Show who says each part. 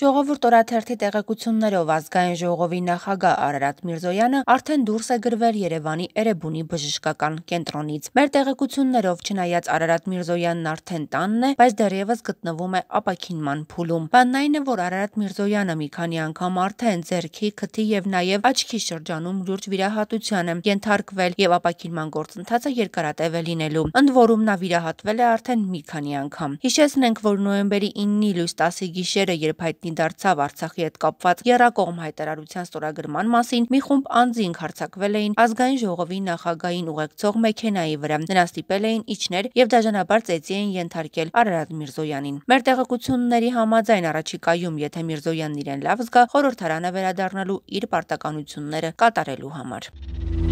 Speaker 1: Ժողովուրդ օրաթերթի տեղեկություններով ազգային ժողովի նախագահ Արարատ Միրզոյանը արդեն դուրս է գրվել Երևանի Էրեբունի բժշկական կենտրոնից։ Մեր տեղեկություններով չնայած Արարատ Միրզոյանն արդեն տանն է, բայց դեռևս գտնվում է ապակինման փուլում։ Բանն այն է, որ Արարատ Միրզոյանը մի քանի անգամ արդեն зерքի, քթի եւ նաեւ աչքի շրջանում լուրջ վիրահատության է ենթարկվել եւ ապակինման գործընթացը երկարատև է լինելու։ Ընդ որում նա վիրահատվել է արդեն մի քանի անգամ։ Հիշեցնենք, որ նոյեմբերի 9-ի լույս 10-ի գիշերը, երբ այդ հայտնի դարձավ Արցախի հետ կապված Եռակողմ հայտարարության ստորագրման մասին մի խումբ անձինք հարձակվել էին ազգային ժողովի նախագահային ուղեկցող մեքենայի վրա։ Նրանց ստիպել էին իջներ եւ դաժանաբար ծեծի էին ենթարկել Արարատ Միրզոյանին։ Մեր տեղեկությունների համաձայն առաջիկայում, եթե Միրզոյանն իրեն լավ զգա, խորհրդարանը վերադառնալու իր պարտականությունները կատարելու համար։ Thank you